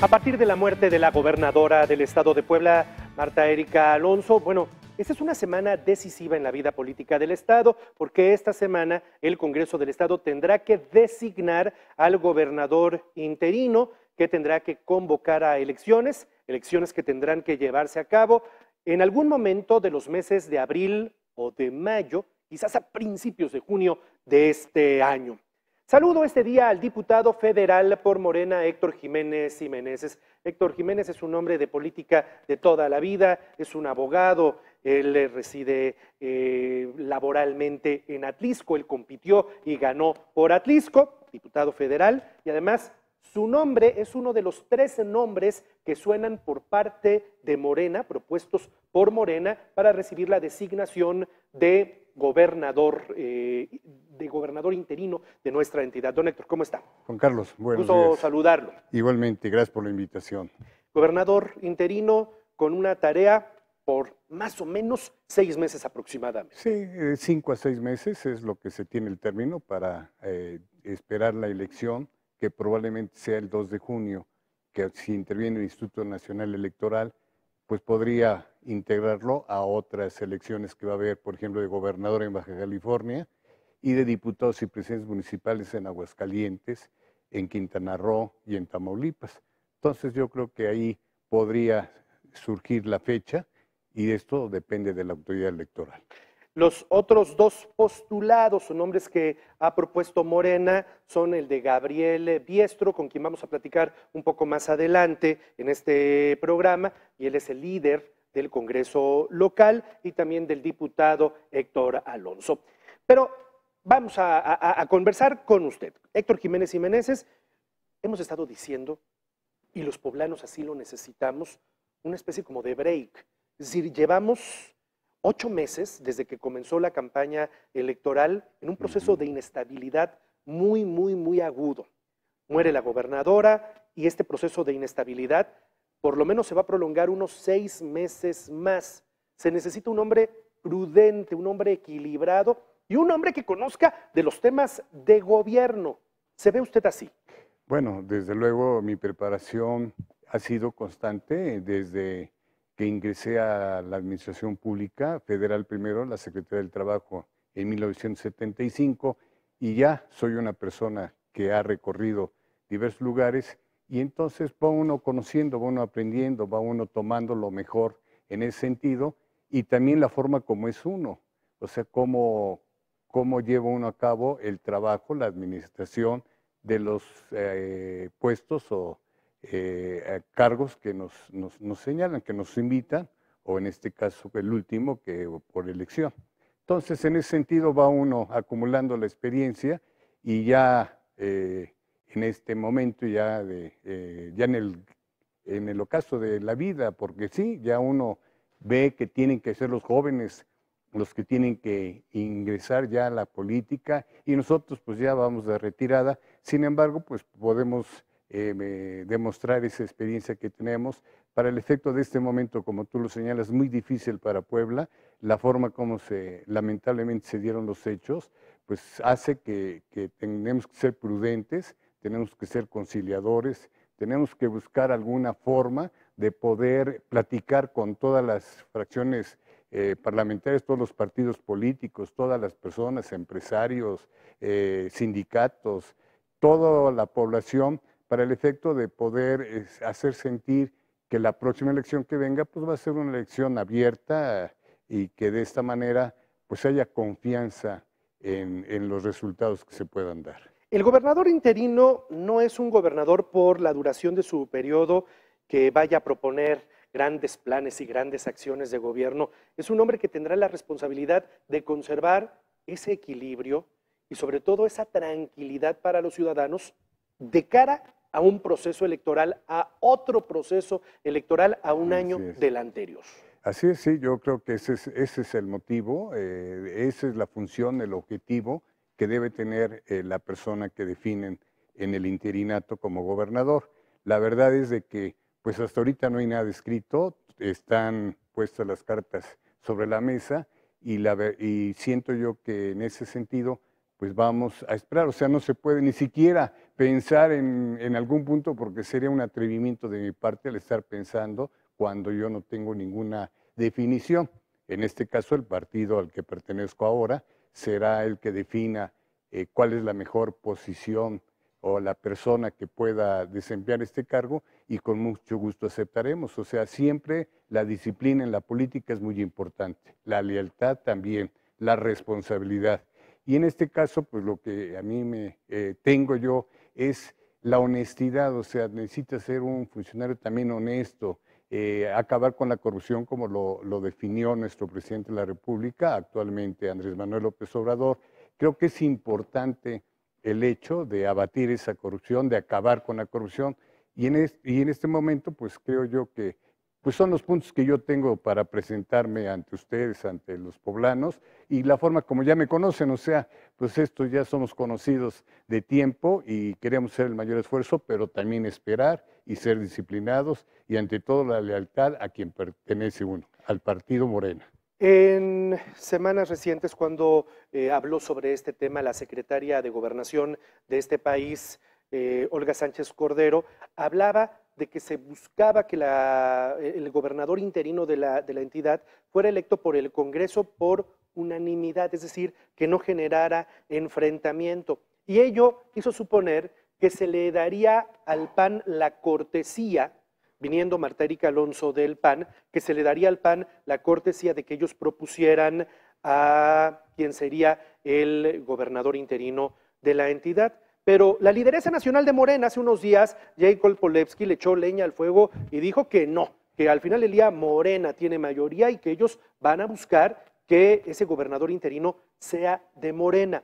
A partir de la muerte de la gobernadora del estado de Puebla, Marta Erika Alonso, bueno, esta es una semana decisiva en la vida política del Estado, porque esta semana el Congreso del Estado tendrá que designar al gobernador interino, que tendrá que convocar a elecciones, elecciones que tendrán que llevarse a cabo en algún momento de los meses de abril o de mayo, quizás a principios de junio de este año. Saludo este día al diputado federal por Morena, Héctor Jiménez Jiménez. Héctor Jiménez es un hombre de política de toda la vida, es un abogado, él reside eh, laboralmente en Atlisco, él compitió y ganó por Atlisco, diputado federal, y además su nombre es uno de los tres nombres que suenan por parte de Morena, propuestos por Morena, para recibir la designación de gobernador, eh, de gobernador interino de nuestra entidad. Don Héctor, ¿cómo está? Juan Carlos, buenos Gusto saludarlo. Igualmente, gracias por la invitación. Gobernador interino con una tarea por más o menos seis meses aproximadamente. Sí, eh, cinco a seis meses es lo que se tiene el término para eh, esperar la elección, que probablemente sea el 2 de junio, que si interviene el Instituto Nacional Electoral, pues podría integrarlo a otras elecciones que va a haber, por ejemplo, de gobernador en Baja California y de diputados y presidentes municipales en Aguascalientes, en Quintana Roo y en Tamaulipas. Entonces yo creo que ahí podría surgir la fecha y esto depende de la autoridad electoral. Los otros dos postulados o nombres que ha propuesto Morena son el de Gabriel Biestro, con quien vamos a platicar un poco más adelante en este programa, y él es el líder del Congreso local y también del diputado Héctor Alonso. Pero vamos a, conversar con usted. Héctor Jiménez Jiménez, hemos estado diciendo, y los poblanos así lo necesitamos, una especie como de break. Es decir, llevamos ocho meses desde que comenzó la campaña electoral en un proceso de inestabilidad muy, muy, muy agudo. Muere la gobernadora y este proceso de inestabilidad por lo menos se va a prolongar unos seis meses más. Se necesita un hombre prudente, un hombre equilibrado y un hombre que conozca de los temas de gobierno. ¿Se ve usted así? Bueno, desde luego mi preparación ha sido constante desde que ingresé a la Administración Pública Federal primero, la Secretaría del Trabajo en 1975, y ya soy una persona que ha recorrido diversos lugares y entonces va uno conociendo, va uno aprendiendo, va uno tomando lo mejor en ese sentido y también la forma como es uno, o sea, cómo, cómo lleva uno a cabo el trabajo, la administración de los eh, puestos o eh, eh, cargos que nos, señalan, que nos invitan, o en este caso el último, que por elección. Entonces, en ese sentido va uno acumulando la experiencia y ya en este momento ya, eh, ya en, el, en el ocaso de la vida, porque sí, ya uno ve que tienen que ser los jóvenes los que tienen que ingresar ya a la política y nosotros pues ya vamos de retirada. Sin embargo, pues podemos eh, demostrar esa experiencia que tenemos. Para el efecto de este momento, como tú lo señalas, muy difícil para Puebla, la forma como se lamentablemente se dieron los hechos, pues hace que, que tenemos que ser prudentes tenemos que ser conciliadores, tenemos que buscar alguna forma de poder platicar con todas las fracciones eh, parlamentarias, todos los partidos políticos, todas las personas, empresarios, eh, sindicatos, toda la población, para el efecto de poder eh, hacer sentir que la próxima elección que venga pues va a ser una elección abierta y que de esta manera pues haya confianza en los resultados que se puedan dar. El gobernador interino no es un gobernador por la duración de su periodo que vaya a proponer grandes planes y grandes acciones de gobierno. Es un hombre que tendrá la responsabilidad de conservar ese equilibrio y sobre todo esa tranquilidad para los ciudadanos de cara a un proceso electoral, a otro proceso electoral, a un año del anterior. Así es, sí, yo creo que ese es, el motivo, eh, esa es la función, el objetivo que debe tener eh, la persona que definen en el interinato como gobernador. La verdad es de que, pues hasta ahorita no hay nada escrito, están puestas las cartas sobre la mesa y, y siento yo que en ese sentido, pues vamos a esperar. O sea, no se puede ni siquiera pensar en, en algún punto porque sería un atrevimiento de mi parte al estar pensando cuando yo no tengo ninguna definición. En este caso, el partido al que pertenezco ahora, será el que defina eh, cuál es la mejor posición o la persona que pueda desempeñar este cargo y con mucho gusto aceptaremos. O sea, siempre la disciplina en la política es muy importante, la lealtad también, la responsabilidad. Y en este caso, pues lo que a mí me eh, tengo yo es la honestidad, o sea, necesita ser un funcionario también honesto, eh, acabar con la corrupción como lo, definió nuestro presidente de la República, actualmente Andrés Manuel López Obrador. Creo que es importante el hecho de abatir esa corrupción, de acabar con la corrupción. y en este momento, pues creo yo que pues son los puntos que yo tengo para presentarme ante ustedes, ante los poblanos, y la forma como ya me conocen, o sea, pues estos ya somos conocidos de tiempo y queremos hacer el mayor esfuerzo, pero también esperar y ser disciplinados y ante todo la lealtad a quien pertenece uno, al partido Morena. En semanas recientes, cuando eh, habló sobre este tema la secretaria de gobernación de este país, eh, Olga Sánchez Cordero, hablaba de que se buscaba que eh, el gobernador interino de la, de la entidad fuera electo por el Congreso por unanimidad, es decir, que no generara enfrentamiento. Y ello hizo suponer que se le daría al PAN la cortesía, viniendo Marta Erika Alonso del PAN, que se le daría al PAN la cortesía de que ellos propusieran a quien sería el gobernador interino de la entidad. Pero la lideresa nacional de Morena hace unos días, Jacob Polevsky, le echó leña al fuego y dijo que no, que al final el día Morena tiene mayoría y que ellos van a buscar que ese gobernador interino sea de Morena.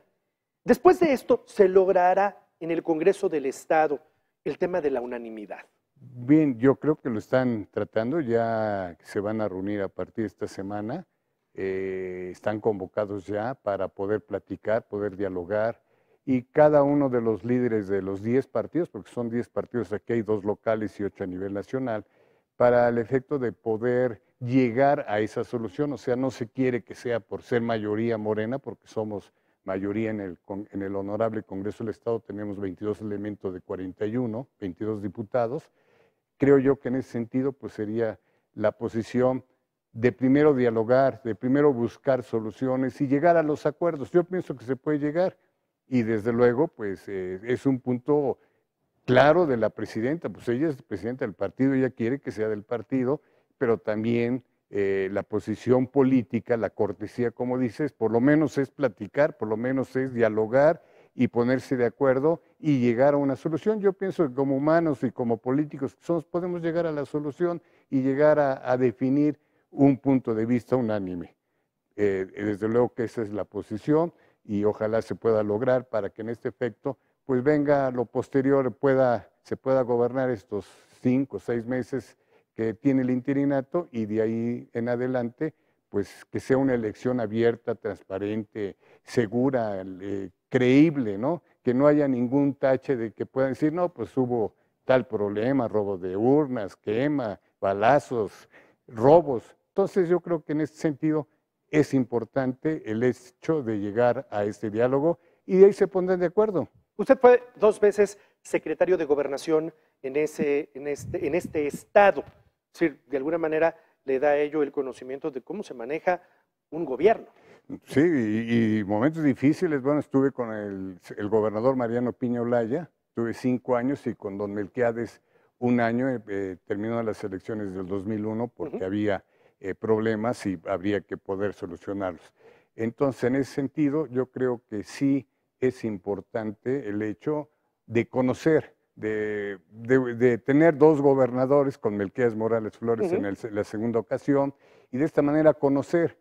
Después de esto, se logrará en el Congreso del Estado el tema de la unanimidad. Bien, yo creo que lo están tratando, ya se van a reunir a partir de esta semana, eh, están convocados ya para poder platicar, poder dialogar, y cada uno de los líderes de los 10 partidos, porque son 10 partidos, aquí hay dos locales y ocho a nivel nacional, para el efecto de poder llegar a esa solución. O sea, no se quiere que sea por ser mayoría morena, porque somos mayoría en el, el honorable Congreso del Estado, tenemos 22 elementos de 41, 22 diputados. Creo yo que en ese sentido pues sería la posición de primero dialogar, de primero buscar soluciones y llegar a los acuerdos. Yo pienso que se puede llegar y desde luego, pues eh, es un punto claro de la presidenta, pues ella es presidenta del partido, ella quiere que sea del partido, pero también eh, la posición política, la cortesía, como dices, por lo menos es platicar, por lo menos es dialogar y ponerse de acuerdo y llegar a una solución. Yo pienso que como humanos y como políticos somos, podemos llegar a la solución y llegar a, definir un punto de vista unánime. Eh, desde luego que esa es la posición y ojalá se pueda lograr para que en este efecto, pues venga lo posterior, pueda, se pueda gobernar estos cinco o seis meses que tiene el interinato y de ahí en adelante, pues que sea una elección abierta, transparente, segura, creíble, ¿no? Que no haya ningún tache de que puedan decir, no, pues hubo tal problema, robo de urnas, quema, balazos, robos. Entonces yo creo que en este sentido es importante el hecho de llegar a este diálogo y de ahí se pondrán de acuerdo. Usted fue dos veces secretario de gobernación en, ese, en, este, en este estado. de alguna manera le da a ello el conocimiento de cómo se maneja un gobierno. Sí, y, momentos difíciles. Bueno, estuve con el, gobernador Mariano Piñolaya, estuve tuve cinco años y con don Melquiades un año, eh, terminó las elecciones del 2001 porque había eh, problemas y habría que poder solucionarlos. Entonces, en ese sentido, yo creo que sí es importante el hecho de conocer, de, tener dos gobernadores con Melquías Morales Flores en la segunda ocasión y de esta manera conocer.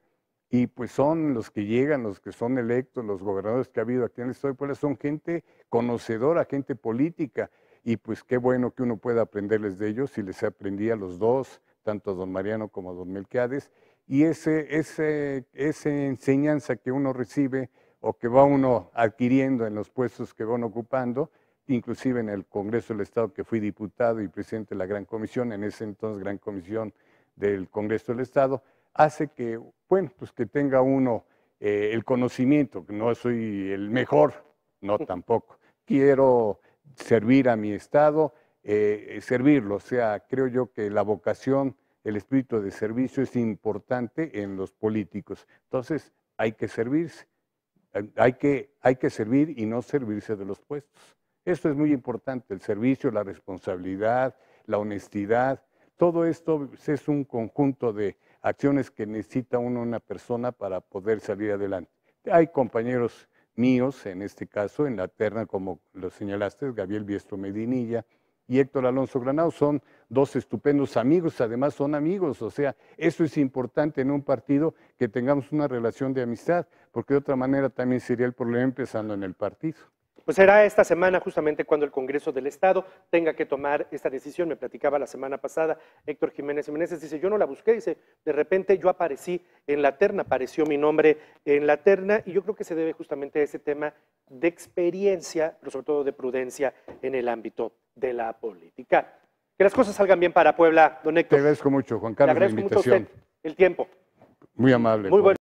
Y pues son los que llegan, los que son electos, los gobernadores que ha habido aquí en el Estado de Puebla, son gente conocedora, gente política. Y pues qué bueno que uno pueda aprenderles de ellos y les aprendí a los dos tanto a don Mariano como a don Melquiades, y esa enseñanza que uno recibe o que va uno adquiriendo en los puestos que van ocupando, inclusive en el Congreso del Estado, que fui diputado y presidente de la Gran Comisión, en ese entonces Gran Comisión del Congreso del Estado, hace que, bueno, pues que tenga uno eh, el conocimiento, que no soy el mejor, no mm. tampoco. Quiero servir a mi Estado, eh, servirlo. O sea, creo yo que la vocación, el espíritu de servicio es importante en los políticos. Entonces, hay que servirse, eh, hay que, servir y no servirse de los puestos. Esto es muy importante, el servicio, la responsabilidad, la honestidad. Todo esto es un conjunto de acciones que necesita una persona para poder salir adelante. Hay compañeros míos, en este caso, en la terna, como lo señalaste, Gabriel Biestro Medinilla, y Héctor Alonso Granado son dos estupendos amigos, además son amigos, o sea, eso es importante en un partido que tengamos una relación de amistad, porque de otra manera también sería el problema empezando en el partido. Pues será esta semana justamente cuando el Congreso del Estado tenga que tomar esta decisión. Me platicaba la semana pasada Héctor Jiménez Jiménez, dice, yo no la busqué, dice, de repente yo aparecí en la terna, apareció mi nombre en la terna y yo creo que se debe justamente a ese tema de experiencia, pero sobre todo de prudencia en el ámbito de la política. Que las cosas salgan bien para Puebla, don Héctor. Te agradezco mucho, Juan Carlos, la invitación. el tiempo. Muy amable. Muy bueno.